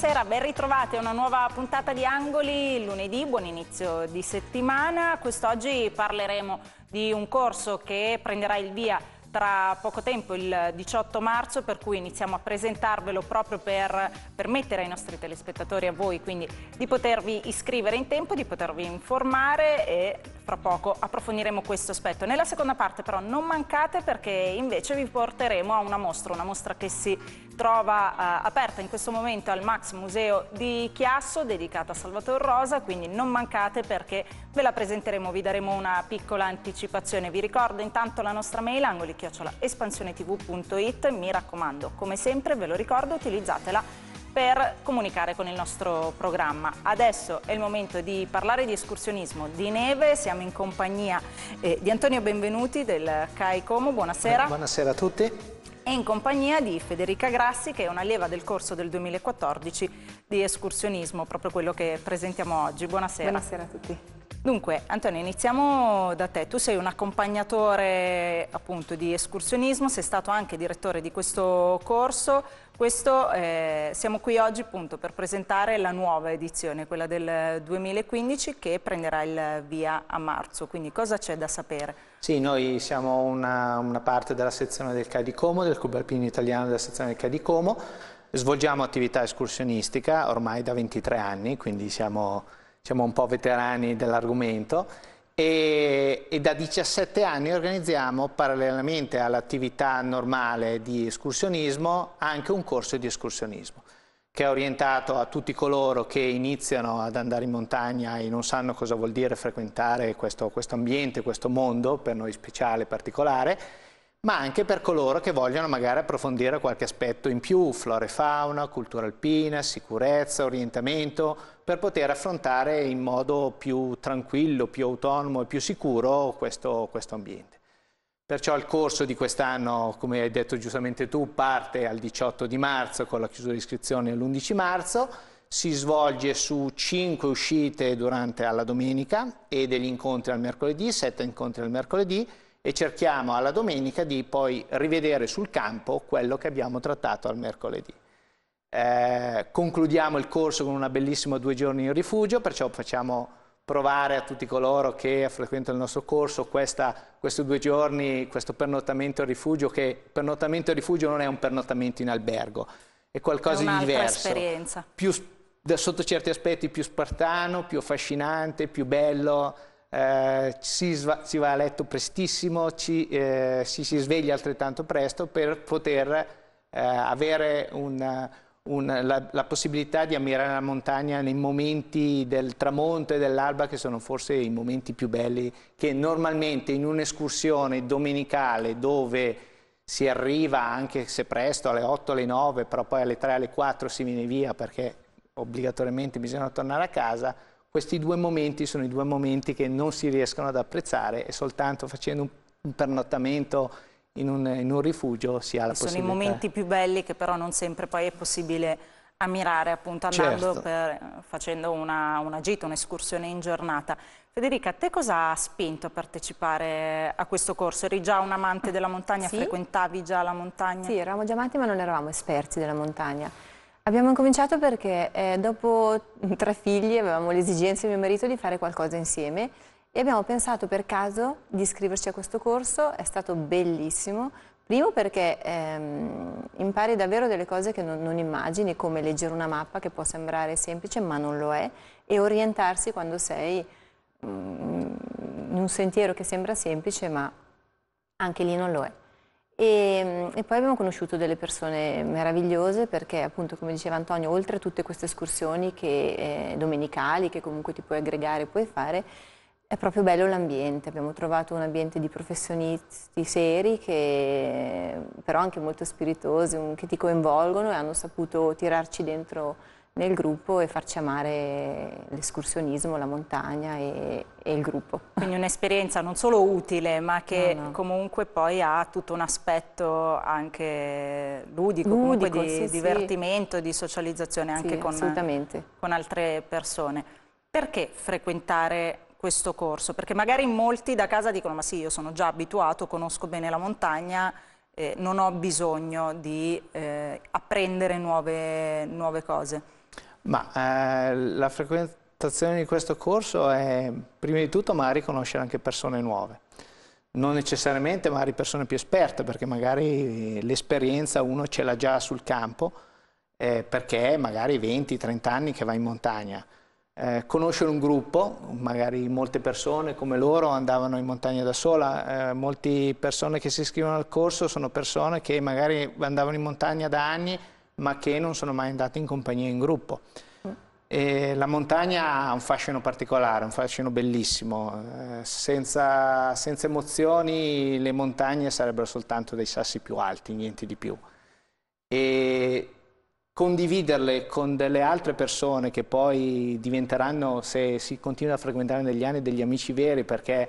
Buonasera, ben ritrovati a una nuova puntata di Angoli lunedì, buon inizio di settimana. Quest'oggi parleremo di un corso che prenderà il via tra poco tempo, il 18 marzo, per cui iniziamo a presentarvelo proprio per permettere ai nostri telespettatori, a voi, quindi di potervi iscrivere in tempo, di potervi informare e tra poco approfondiremo questo aspetto. Nella seconda parte però non mancate perché invece vi porteremo a una mostra, una mostra che si trova eh, aperta in questo momento al Max Museo di Chiasso dedicata a Salvatore Rosa, quindi non mancate perché ve la presenteremo, vi daremo una piccola anticipazione. Vi ricordo intanto la nostra mail angoli angolichiocciolaespansionetv.it, mi raccomando, come sempre ve lo ricordo, utilizzatela per comunicare con il nostro programma. Adesso è il momento di parlare di escursionismo di neve, siamo in compagnia eh, di Antonio Benvenuti del CAI Como, buonasera. Buonasera a tutti. E in compagnia di Federica Grassi che è una un'allieva del corso del 2014 di escursionismo, proprio quello che presentiamo oggi. Buonasera. Buonasera a tutti. Dunque, Antonio, iniziamo da te. Tu sei un accompagnatore appunto di escursionismo, sei stato anche direttore di questo corso. Questo, eh, siamo qui oggi appunto per presentare la nuova edizione, quella del 2015 che prenderà il via a marzo. Quindi cosa c'è da sapere? Sì, noi siamo una, una parte della sezione del CAI di Como, del Club Alpino Italiano della sezione del CAI di Como. Svolgiamo attività escursionistica ormai da 23 anni, quindi siamo siamo un po' veterani dell'argomento, e, e, da 17 anni organizziamo parallelamente all'attività normale di escursionismo anche un corso di escursionismo che è orientato a tutti coloro che iniziano ad andare in montagna e non sanno cosa vuol dire frequentare questo, questo ambiente, questo mondo per noi speciale, particolare ma anche per coloro che vogliono magari approfondire qualche aspetto in più, flora e fauna, cultura alpina, sicurezza, orientamento, per poter affrontare in modo più tranquillo, più autonomo e più sicuro questo, questo ambiente. Perciò il corso di quest'anno, come hai detto giustamente tu, parte al 18 di marzo con la chiusura di iscrizione l'11 marzo, si svolge su 5 uscite durante la domenica e degli incontri al mercoledì, 7 incontri al mercoledì, e cerchiamo alla domenica di poi rivedere sul campo quello che abbiamo trattato al mercoledì. Eh, concludiamo il corso con una bellissima due giorni in rifugio, perciò facciamo provare a tutti coloro che frequentano il nostro corso questa, questi due giorni, questo pernottamento in rifugio, che pernottamento in rifugio non è un pernottamento in albergo, è qualcosa è di diverso. Esperienza. Più, sotto certi aspetti più spartano, più affascinante, più bello, eh, si, si, va a letto prestissimo, ci, eh, si, si, sveglia altrettanto presto per poter eh, avere un, un, la, la, possibilità di ammirare la montagna nei momenti del tramonto e dell'alba che sono forse i momenti più belli che normalmente in un'escursione domenicale dove si arriva anche se presto alle 8, alle 9, però poi alle 3, alle 4 si viene via perché obbligatoriamente bisogna tornare a casa, questi due momenti sono i due momenti che non si riescono ad apprezzare e soltanto facendo un pernottamento in un, in un rifugio si ha la e possibilità. Sono i momenti più belli che però non sempre poi è possibile ammirare appunto andando certo. per, eh, facendo una, una gita, un'escursione in giornata. Federica, te cosa ha spinto a partecipare a questo corso? Eri già un amante della montagna? Sì. Frequentavi già la montagna? Sì, eravamo già amanti ma non eravamo esperti della montagna. Abbiamo incominciato perché eh, dopo tre figli avevamo l'esigenza, mio marito, di fare qualcosa insieme e abbiamo pensato per caso di iscriverci a questo corso, è stato bellissimo, primo perché ehm, impari davvero delle cose che non, non, immagini, come leggere una mappa che può sembrare semplice ma non lo è, e orientarsi quando sei mh, mm, in un sentiero che sembra semplice ma anche lì non lo è. E, ehm, e, poi abbiamo conosciuto delle persone meravigliose perché appunto come diceva Antonio oltre a tutte queste escursioni che, eh, domenicali che comunque ti puoi aggregare e puoi fare è proprio bello l'ambiente, abbiamo trovato un ambiente di professionisti seri che, però anche molto spiritosi, che ti coinvolgono e hanno saputo tirarci dentro nel gruppo e farci amare l'escursionismo, la montagna e, e il gruppo. Quindi un'esperienza non solo utile, ma che no, no. comunque poi ha tutto un aspetto anche ludico, ludico di sì, divertimento, sì. di socializzazione anche sì, con, con altre persone. Perché frequentare questo corso? Perché magari molti da casa dicono ma sì, io sono già abituato, conosco bene la montagna, eh, non ho bisogno di eh, apprendere nuove, nuove cose. Ma eh, la frequentazione di questo corso è prima di tutto magari conoscere anche persone nuove. Non necessariamente magari persone più esperte, perché magari l'esperienza uno ce l'ha già sul campo, eh, perché magari 20-30 anni che va in montagna. Eh, conoscere un gruppo, magari molte persone come loro andavano in montagna da sola, eh, molte persone che si iscrivono al corso sono persone che magari andavano in montagna da anni ma che non sono mai andato in compagnia in gruppo. E la montagna ha un fascino particolare, un fascino bellissimo. Eh, senza, senza, emozioni le montagne sarebbero soltanto dei sassi più alti, niente di più. E condividerle con delle altre persone che poi diventeranno, se si continua a frequentare negli anni, degli amici veri, perché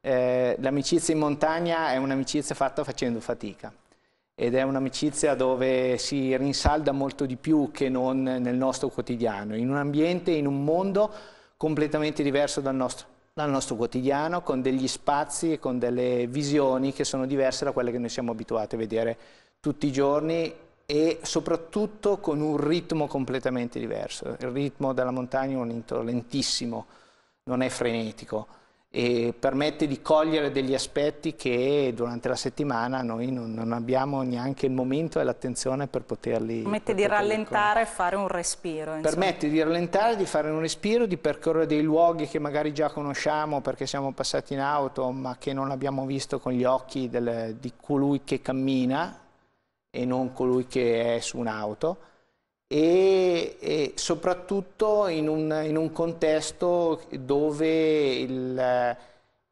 eh, l'amicizia in montagna è un'amicizia fatta facendo fatica ed è un'amicizia dove si rinsalda molto di più che non nel nostro quotidiano, in un ambiente, in un mondo completamente diverso dal nostro, dal nostro quotidiano, con degli spazi e con delle visioni che sono diverse da quelle che noi siamo abituati a vedere tutti i giorni e soprattutto con un ritmo completamente diverso. Il ritmo della montagna è un ritmo lentissimo, non è frenetico e permette di cogliere degli aspetti che durante la settimana noi non, non abbiamo neanche il momento e l'attenzione per poterli... Permette per di poterli rallentare e fare un respiro. Insomma. Permette di rallentare, di fare un respiro, di percorrere dei luoghi che magari già conosciamo perché siamo passati in auto ma che non abbiamo visto con gli occhi del, di colui che cammina e non colui che è su un'auto e, e soprattutto in un, in un, contesto dove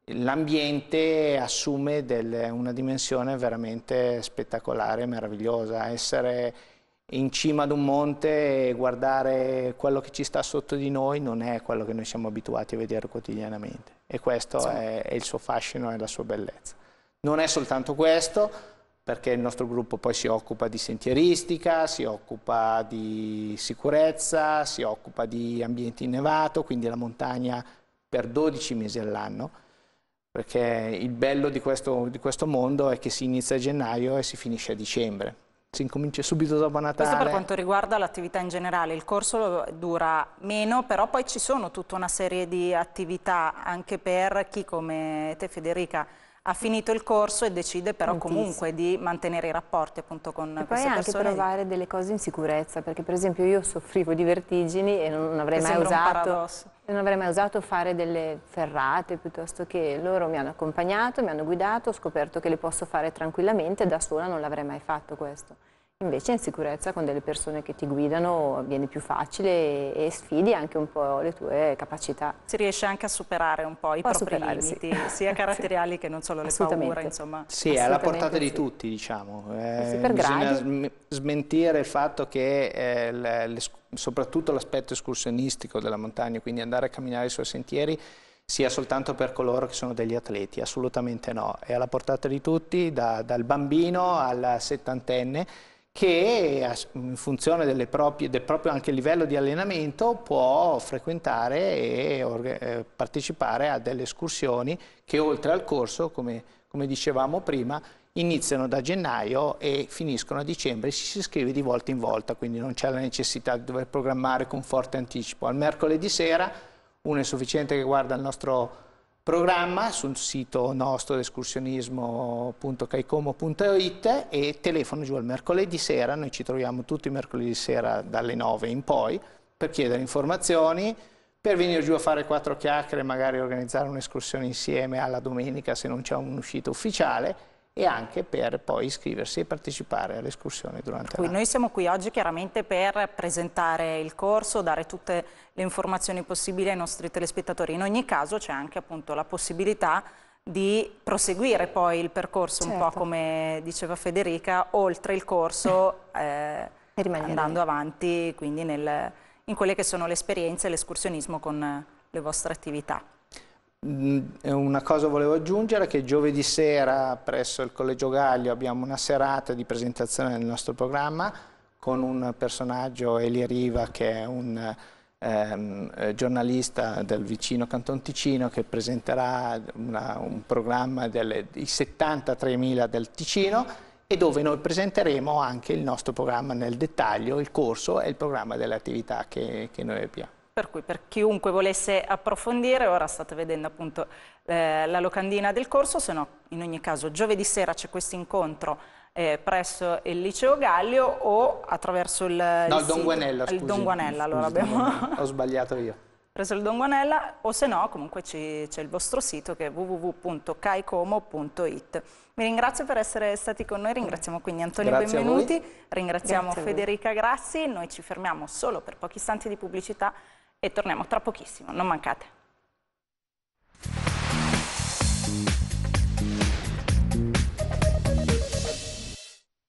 l'ambiente assume del, una dimensione veramente spettacolare e meravigliosa. Essere in cima ad un monte e guardare quello che ci sta sotto di noi non è quello che noi siamo abituati a vedere quotidianamente e questo sì. è, è il suo fascino e la sua bellezza. Non è soltanto questo, perché il nostro gruppo poi si occupa di sentieristica, si occupa di sicurezza, si occupa di ambiente innevato, quindi la montagna per 12 mesi all'anno, perché il bello di questo, di questo mondo è che si inizia a gennaio e si finisce a dicembre si incomincia subito dopo Natale. Questo per quanto riguarda l'attività in generale, il corso dura meno, però poi ci sono tutta una serie di attività anche per chi come te Federica ha finito il corso e decide però Tantissimo. comunque di mantenere i rapporti appunto con e queste persone. E poi anche provare delle cose in sicurezza, perché per esempio io soffrivo di vertigini e non avrei, mai usato, non avrei mai usato fare delle ferrate piuttosto che loro mi hanno accompagnato, mi hanno guidato, ho scoperto che le posso fare tranquillamente, da sola non l'avrei mai fatto questo. Invece in sicurezza con delle persone che ti guidano viene più facile e, sfidi anche un po' le tue capacità. Si riesce anche a superare un po' i Può propri limiti, sì. sia caratteriali sì. che non solo le paure, insomma. Sì, è alla portata di tutti, diciamo. Eh, bisogna sm smentire il fatto che eh, le, soprattutto l'aspetto escursionistico della montagna, quindi andare a camminare sui sentieri, sia soltanto per coloro che sono degli atleti, assolutamente no, è alla portata di tutti, da, dal bambino al settantenne, che eh, in funzione proprie, del proprio anche livello di allenamento può frequentare e eh, partecipare a delle escursioni che oltre al corso, come, come dicevamo prima, iniziano da gennaio e finiscono a dicembre si, si iscrive di volta in volta, quindi non c'è la necessità di dover programmare con forte anticipo. Al mercoledì sera uno è sufficiente che guarda il nostro programma sul sito nostro escursionismo.caicomo.it e telefono giù al mercoledì sera, noi ci troviamo tutti i mercoledì sera dalle 9 in poi per chiedere informazioni, per venire giù a fare quattro chiacchiere, magari organizzare un'escursione insieme alla domenica se non c'è un'uscita ufficiale e anche per poi iscriversi e partecipare alle escursioni durante l'anno. Noi siamo qui oggi chiaramente per presentare il corso, dare tutte le informazioni possibili ai nostri telespettatori. In ogni caso c'è anche appunto la possibilità di proseguire poi il percorso, certo. un po' certo. come diceva Federica, oltre il corso eh, andando avanti quindi nel, in quelle che sono le esperienze e l'escursionismo con le vostre attività. Una cosa volevo aggiungere che giovedì sera presso il Collegio Gaglio abbiamo una serata di presentazione del nostro programma con un personaggio, Eli Riva, che è un ehm, eh, giornalista del vicino Canton Ticino che presenterà una, un programma delle, dei 73.000 del Ticino e dove noi presenteremo anche il nostro programma nel dettaglio, il corso e il programma delle attività che, che noi abbiamo per cui per chiunque volesse approfondire, ora state vedendo appunto eh, la locandina del corso, se no in ogni caso giovedì sera c'è questo incontro eh, presso il Liceo Gallio o attraverso il... No, il, Don Guanella, scusi. Il Don Guanella, allora abbiamo... Ho sbagliato io. preso il Don Guanella o se no comunque c'è il vostro sito che è www.caicomo.it. Vi ringrazio per essere stati con noi, ringraziamo quindi Antonio Grazie Benvenuti, ringraziamo Grazie Federica Grassi, noi ci fermiamo solo per pochi istanti di pubblicità e torniamo tra pochissimo, non mancate.